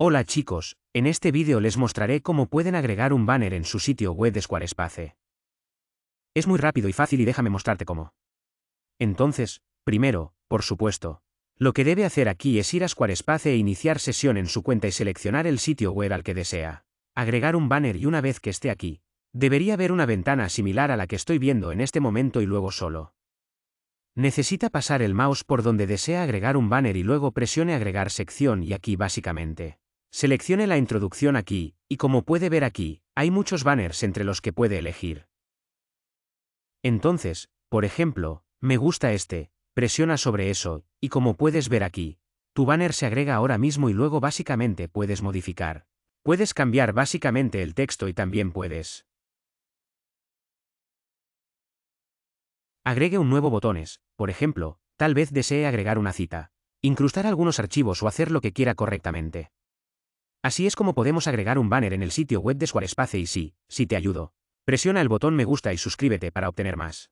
Hola chicos, en este vídeo les mostraré cómo pueden agregar un banner en su sitio web de Squarespace. Es muy rápido y fácil y déjame mostrarte cómo. Entonces, primero, por supuesto, lo que debe hacer aquí es ir a Squarespace e iniciar sesión en su cuenta y seleccionar el sitio web al que desea. Agregar un banner y una vez que esté aquí, debería haber una ventana similar a la que estoy viendo en este momento y luego solo. Necesita pasar el mouse por donde desea agregar un banner y luego presione agregar sección y aquí básicamente. Seleccione la introducción aquí, y como puede ver aquí, hay muchos banners entre los que puede elegir. Entonces, por ejemplo, me gusta este, presiona sobre eso, y como puedes ver aquí, tu banner se agrega ahora mismo y luego básicamente puedes modificar. Puedes cambiar básicamente el texto y también puedes. Agregue un nuevo botones, por ejemplo, tal vez desee agregar una cita, incrustar algunos archivos o hacer lo que quiera correctamente. Así es como podemos agregar un banner en el sitio web de Squarespace y sí, si te ayudo, presiona el botón me gusta y suscríbete para obtener más.